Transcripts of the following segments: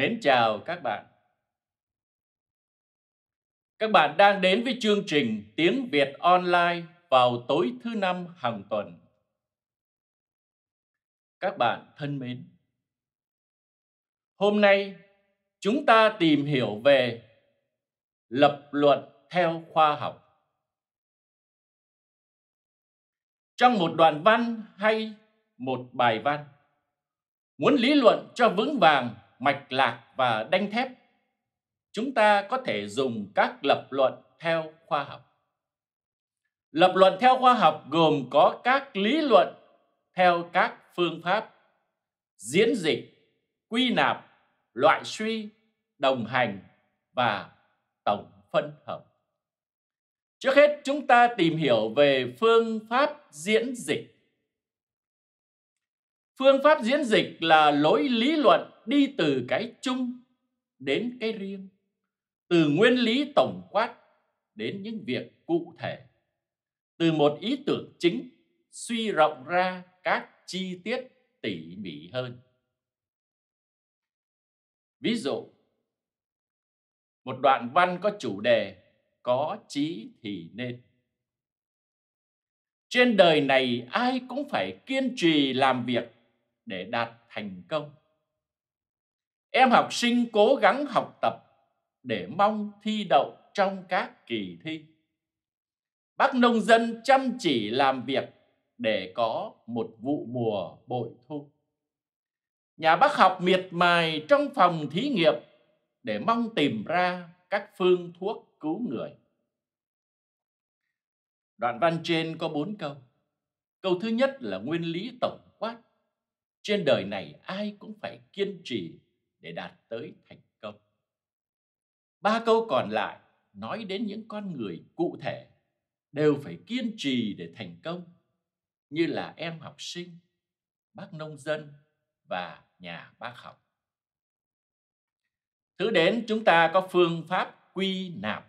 Mến chào các bạn. Các bạn đang đến với chương trình Tiếng Việt Online vào tối thứ năm hàng tuần. Các bạn thân mến, hôm nay chúng ta tìm hiểu về lập luận theo khoa học. Trong một đoạn văn hay một bài văn, muốn lý luận cho vững vàng mạch lạc và đanh thép, chúng ta có thể dùng các lập luận theo khoa học. Lập luận theo khoa học gồm có các lý luận theo các phương pháp diễn dịch, quy nạp, loại suy, đồng hành và tổng phân hợp. Trước hết chúng ta tìm hiểu về phương pháp diễn dịch. Phương pháp diễn dịch là lối lý luận đi từ cái chung đến cái riêng, từ nguyên lý tổng quát đến những việc cụ thể, từ một ý tưởng chính suy rộng ra các chi tiết tỉ mỉ hơn. Ví dụ, một đoạn văn có chủ đề có chí thì nên. Trên đời này ai cũng phải kiên trì làm việc để đạt thành công. Em học sinh cố gắng học tập để mong thi đậu trong các kỳ thi. Bác nông dân chăm chỉ làm việc để có một vụ mùa bội thu. Nhà bác học miệt mài trong phòng thí nghiệm để mong tìm ra các phương thuốc cứu người. Đoạn văn trên có bốn câu. Câu thứ nhất là nguyên lý tổng trên đời này ai cũng phải kiên trì để đạt tới thành công. Ba câu còn lại nói đến những con người cụ thể đều phải kiên trì để thành công như là em học sinh, bác nông dân và nhà bác học. Thứ đến chúng ta có phương pháp quy nạp.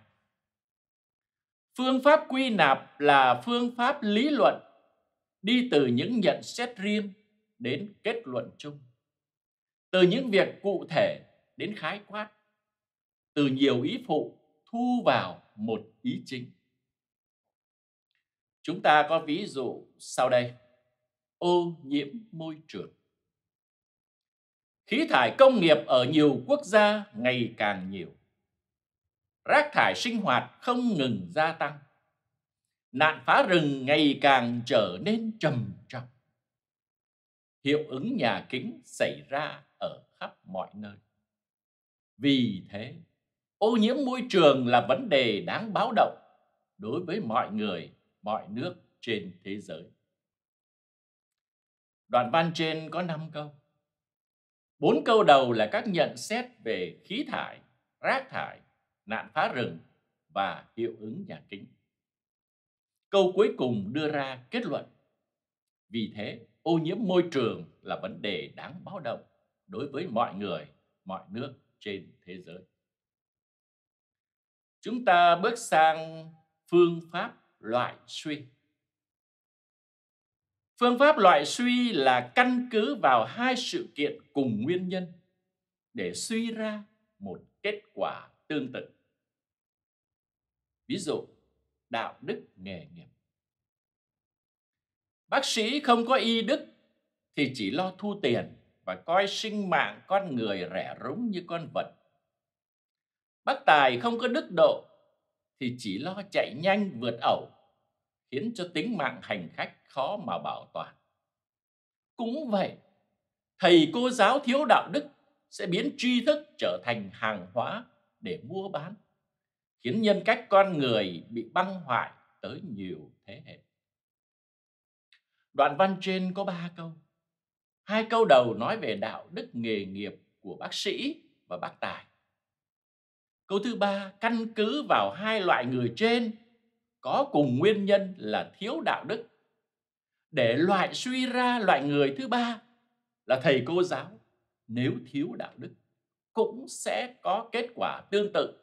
Phương pháp quy nạp là phương pháp lý luận đi từ những nhận xét riêng đến kết luận chung. Từ những việc cụ thể đến khái quát, từ nhiều ý phụ thu vào một ý chính. Chúng ta có ví dụ sau đây. Ô nhiễm môi trường. Khí thải công nghiệp ở nhiều quốc gia ngày càng nhiều. Rác thải sinh hoạt không ngừng gia tăng. Nạn phá rừng ngày càng trở nên trầm trọng hiệu ứng nhà kính xảy ra ở khắp mọi nơi. Vì thế, ô nhiễm môi trường là vấn đề đáng báo động đối với mọi người, mọi nước trên thế giới. Đoạn văn trên có 5 câu. Bốn câu đầu là các nhận xét về khí thải, rác thải, nạn phá rừng và hiệu ứng nhà kính. Câu cuối cùng đưa ra kết luận. Vì thế, ô nhiễm môi trường là vấn đề đáng báo động đối với mọi người, mọi nước trên thế giới. Chúng ta bước sang phương pháp loại suy. Phương pháp loại suy là căn cứ vào hai sự kiện cùng nguyên nhân để suy ra một kết quả tương tự. Ví dụ, đạo đức nghề nghiệp. Bác sĩ không có y đức thì chỉ lo thu tiền và coi sinh mạng con người rẻ rúng như con vật. Bác tài không có đức độ thì chỉ lo chạy nhanh vượt ẩu, khiến cho tính mạng hành khách khó mà bảo toàn. Cũng vậy, thầy cô giáo thiếu đạo đức sẽ biến tri thức trở thành hàng hóa để mua bán, khiến nhân cách con người bị băng hoại tới nhiều thế hệ. Đoạn văn trên có ba câu. Hai câu đầu nói về đạo đức nghề nghiệp của bác sĩ và bác tài. Câu thứ ba căn cứ vào hai loại người trên có cùng nguyên nhân là thiếu đạo đức để loại suy ra loại người thứ ba là thầy cô giáo nếu thiếu đạo đức cũng sẽ có kết quả tương tự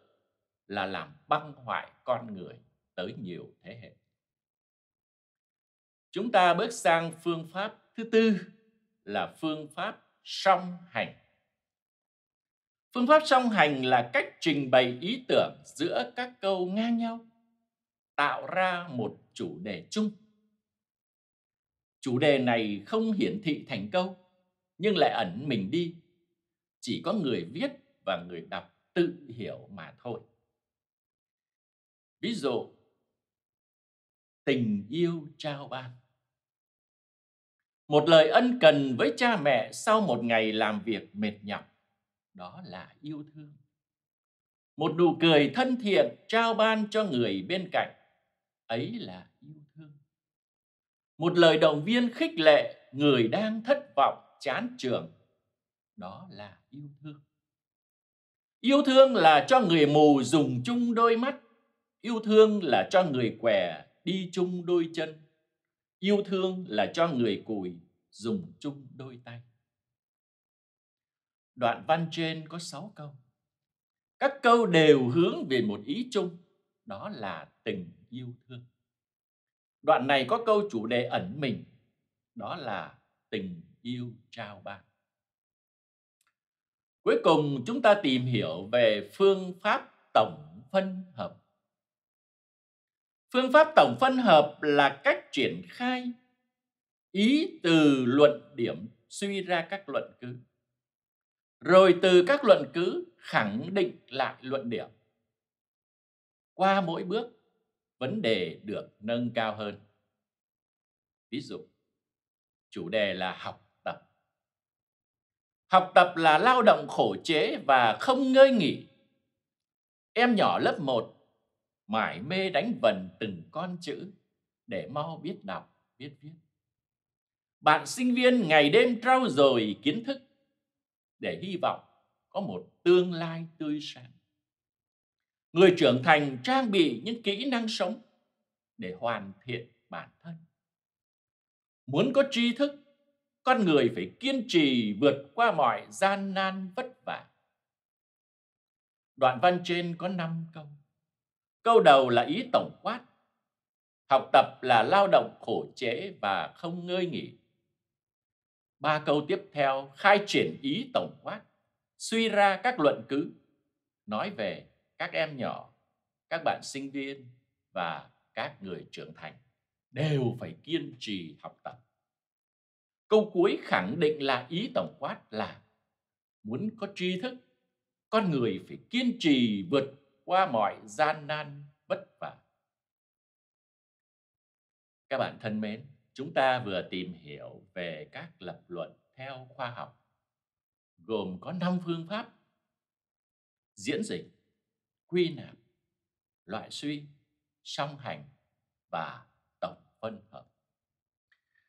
là làm băng hoại con người tới nhiều thế hệ chúng ta bước sang phương pháp thứ tư là phương pháp song hành. Phương pháp song hành là cách trình bày ý tưởng giữa các câu ngang nhau, tạo ra một chủ đề chung. Chủ đề này không hiển thị thành câu, nhưng lại ẩn mình đi. Chỉ có người viết và người đọc tự hiểu mà thôi. Ví dụ, tình yêu trao ban. Một lời ân cần với cha mẹ sau một ngày làm việc mệt nhọc, đó là yêu thương. Một nụ cười thân thiện trao ban cho người bên cạnh, ấy là yêu thương. Một lời động viên khích lệ người đang thất vọng, chán trường, đó là yêu thương. Yêu thương là cho người mù dùng chung đôi mắt, yêu thương là cho người què đi chung đôi chân yêu thương là cho người cùi dùng chung đôi tay đoạn văn trên có 6 câu các câu đều hướng về một ý chung đó là tình yêu thương đoạn này có câu chủ đề ẩn mình đó là tình yêu trao ban cuối cùng chúng ta tìm hiểu về phương pháp tổng phân hợp Phương pháp tổng phân hợp là cách triển khai ý từ luận điểm suy ra các luận cứ. Rồi từ các luận cứ khẳng định lại luận điểm. Qua mỗi bước, vấn đề được nâng cao hơn. Ví dụ, chủ đề là học tập. Học tập là lao động khổ chế và không ngơi nghỉ. Em nhỏ lớp 1 mải mê đánh vần từng con chữ để mau biết đọc, biết viết. Bạn sinh viên ngày đêm trau dồi kiến thức để hy vọng có một tương lai tươi sáng. Người trưởng thành trang bị những kỹ năng sống để hoàn thiện bản thân. Muốn có tri thức, con người phải kiên trì vượt qua mọi gian nan vất vả. Đoạn văn trên có 5 câu. Câu đầu là ý tổng quát. Học tập là lao động khổ chế và không ngơi nghỉ. Ba câu tiếp theo khai triển ý tổng quát, suy ra các luận cứ, nói về các em nhỏ, các bạn sinh viên và các người trưởng thành đều phải kiên trì học tập. Câu cuối khẳng định là ý tổng quát là muốn có tri thức, con người phải kiên trì vượt qua mọi gian nan vất vả. Các bạn thân mến, chúng ta vừa tìm hiểu về các lập luận theo khoa học gồm có 5 phương pháp diễn dịch, quy nạp, loại suy, song hành và tổng phân hợp.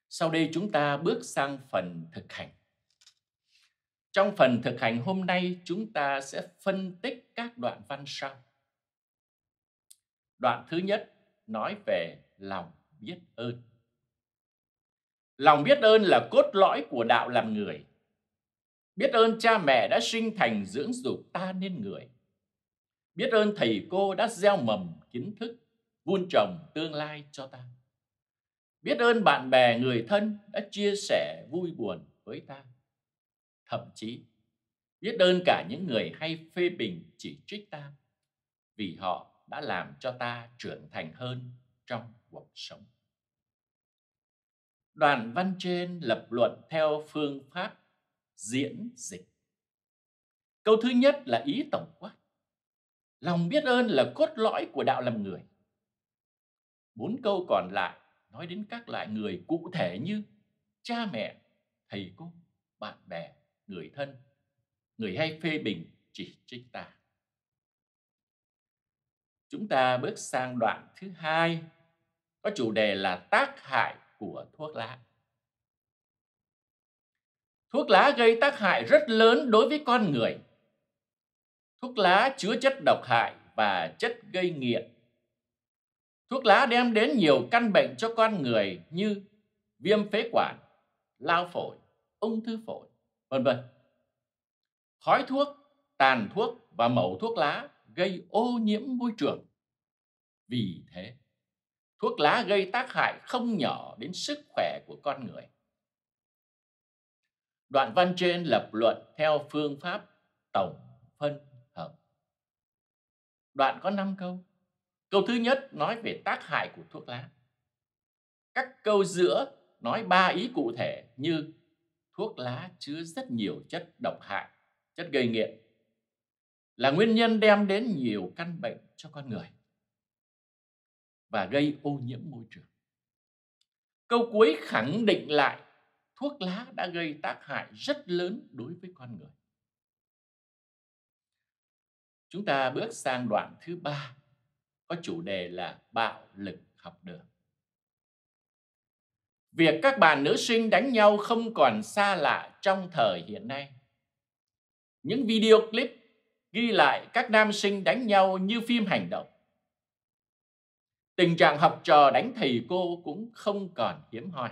Sau đây chúng ta bước sang phần thực hành. Trong phần thực hành hôm nay chúng ta sẽ phân tích các đoạn văn sau. Đoạn thứ nhất nói về lòng biết ơn. Lòng biết ơn là cốt lõi của đạo làm người. Biết ơn cha mẹ đã sinh thành dưỡng dục ta nên người. Biết ơn thầy cô đã gieo mầm kiến thức, vun trồng tương lai cho ta. Biết ơn bạn bè, người thân đã chia sẻ vui buồn với ta. Thậm chí, biết ơn cả những người hay phê bình chỉ trích ta vì họ đã làm cho ta trưởng thành hơn trong cuộc sống. Đoàn văn trên lập luận theo phương pháp diễn dịch. Câu thứ nhất là ý tổng quát. Lòng biết ơn là cốt lõi của đạo làm người. Bốn câu còn lại nói đến các loại người cụ thể như cha mẹ, thầy cô, bạn bè, người thân, người hay phê bình chỉ trích ta chúng ta bước sang đoạn thứ hai có chủ đề là tác hại của thuốc lá. Thuốc lá gây tác hại rất lớn đối với con người. Thuốc lá chứa chất độc hại và chất gây nghiện. Thuốc lá đem đến nhiều căn bệnh cho con người như viêm phế quản, lao phổi, ung thư phổi, vân vân. Khói thuốc, tàn thuốc và mẩu thuốc lá gây ô nhiễm môi trường. Vì thế, thuốc lá gây tác hại không nhỏ đến sức khỏe của con người. Đoạn văn trên lập luận theo phương pháp tổng phân hợp. Đoạn có 5 câu. Câu thứ nhất nói về tác hại của thuốc lá. Các câu giữa nói ba ý cụ thể như thuốc lá chứa rất nhiều chất độc hại, chất gây nghiện, là nguyên nhân đem đến nhiều căn bệnh cho con người và gây ô nhiễm môi trường. Câu cuối khẳng định lại thuốc lá đã gây tác hại rất lớn đối với con người. Chúng ta bước sang đoạn thứ ba có chủ đề là bạo lực học đường. Việc các bạn nữ sinh đánh nhau không còn xa lạ trong thời hiện nay. Những video clip ghi lại các nam sinh đánh nhau như phim hành động. Tình trạng học trò đánh thầy cô cũng không còn hiếm hoi.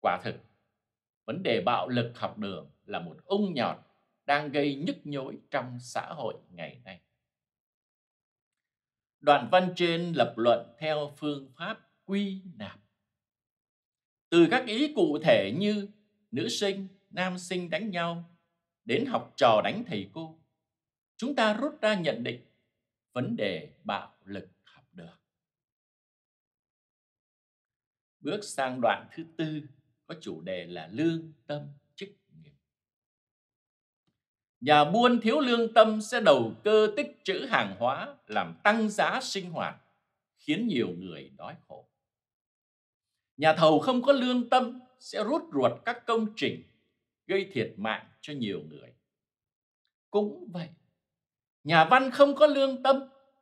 Quả thực, vấn đề bạo lực học đường là một ung nhọt đang gây nhức nhối trong xã hội ngày nay. Đoạn văn trên lập luận theo phương pháp quy nạp. Từ các ý cụ thể như nữ sinh, nam sinh đánh nhau, đến học trò đánh thầy cô, chúng ta rút ra nhận định vấn đề bạo lực học được Bước sang đoạn thứ tư có chủ đề là lương tâm chức nghiệp. Nhà buôn thiếu lương tâm sẽ đầu cơ tích trữ hàng hóa làm tăng giá sinh hoạt, khiến nhiều người đói khổ. Nhà thầu không có lương tâm sẽ rút ruột các công trình gây thiệt mạng cho nhiều người. Cũng vậy, nhà văn không có lương tâm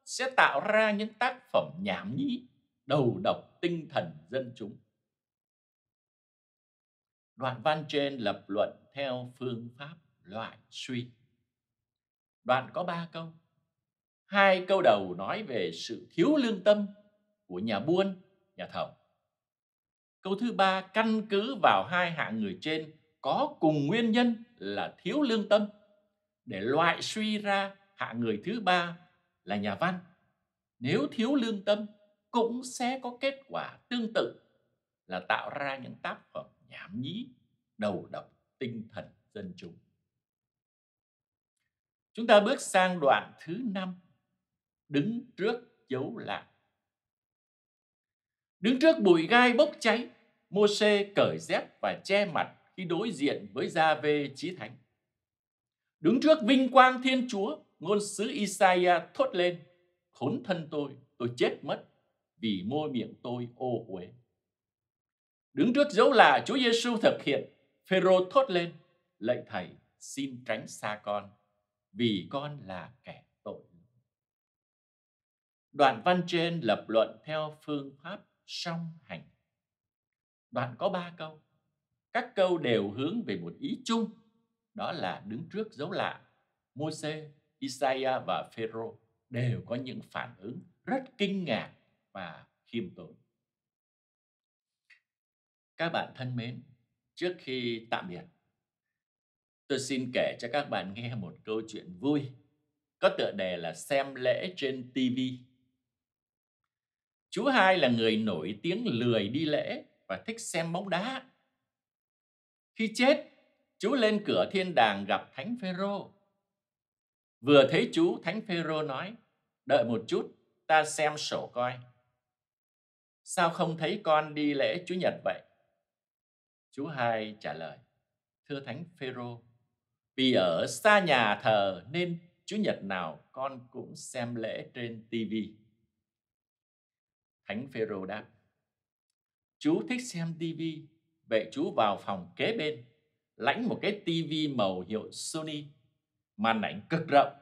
sẽ tạo ra những tác phẩm nhảm nhí đầu độc tinh thần dân chúng đoạn văn trên lập luận theo phương pháp loại suy đoạn có ba câu hai câu đầu nói về sự thiếu lương tâm của nhà buôn nhà thầu câu thứ ba căn cứ vào hai hạng người trên có cùng nguyên nhân là thiếu lương tâm để loại suy ra hạ người thứ ba là nhà văn. Nếu thiếu lương tâm cũng sẽ có kết quả tương tự là tạo ra những tác phẩm nhảm nhí, đầu độc tinh thần dân chúng. Chúng ta bước sang đoạn thứ năm đứng trước dấu lạ Đứng trước bụi gai bốc cháy, Môse cởi dép và che mặt khi đối diện với Gia Vê Chí Thánh. Đứng trước vinh quang Thiên Chúa, ngôn sứ Isaiah thốt lên, khốn thân tôi, tôi chết mất vì môi miệng tôi ô uế. Đứng trước dấu lạ Chúa Giêsu thực hiện, Phêrô thốt lên, lạy thầy, xin tránh xa con, vì con là kẻ tội. Đoạn văn trên lập luận theo phương pháp song hành. Đoạn có ba câu. Các câu đều hướng về một ý chung, đó là đứng trước dấu lạ, Môi-se Isaiah và Phêrô đều có những phản ứng rất kinh ngạc và khiêm tốn. Các bạn thân mến, trước khi tạm biệt, tôi xin kể cho các bạn nghe một câu chuyện vui có tựa đề là xem lễ trên TV. Chú hai là người nổi tiếng lười đi lễ và thích xem bóng đá. Khi chết, chú lên cửa thiên đàng gặp Thánh Phêrô Vừa thấy chú, Thánh Phêrô nói, đợi một chút, ta xem sổ coi. Sao không thấy con đi lễ chủ Nhật vậy? Chú hai trả lời, thưa Thánh Phêrô, vì ở xa nhà thờ nên chủ Nhật nào con cũng xem lễ trên tivi. Thánh Phêrô đáp, chú thích xem tivi, vậy chú vào phòng kế bên, lãnh một cái tivi màu hiệu Sony màn ảnh cực rộng,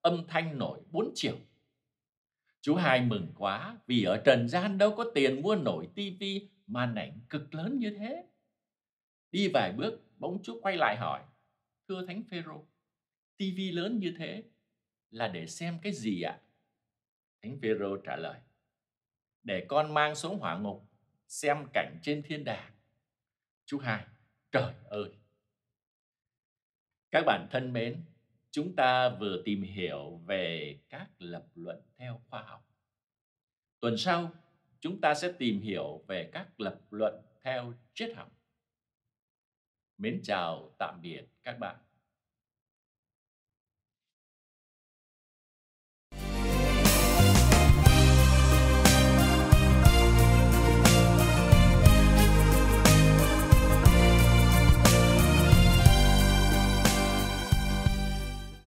âm thanh nổi bốn chiều. Chú hai mừng quá vì ở trần gian đâu có tiền mua nổi tivi màn ảnh cực lớn như thế. Đi vài bước, bỗng chú quay lại hỏi, Thưa Thánh Phêrô, tivi lớn như thế là để xem cái gì ạ? Thánh Phêrô trả lời, để con mang xuống hỏa ngục, xem cảnh trên thiên đàng. Chú hai, trời ơi! Các bạn thân mến, chúng ta vừa tìm hiểu về các lập luận theo khoa học. Tuần sau, chúng ta sẽ tìm hiểu về các lập luận theo triết học. Mến chào tạm biệt các bạn.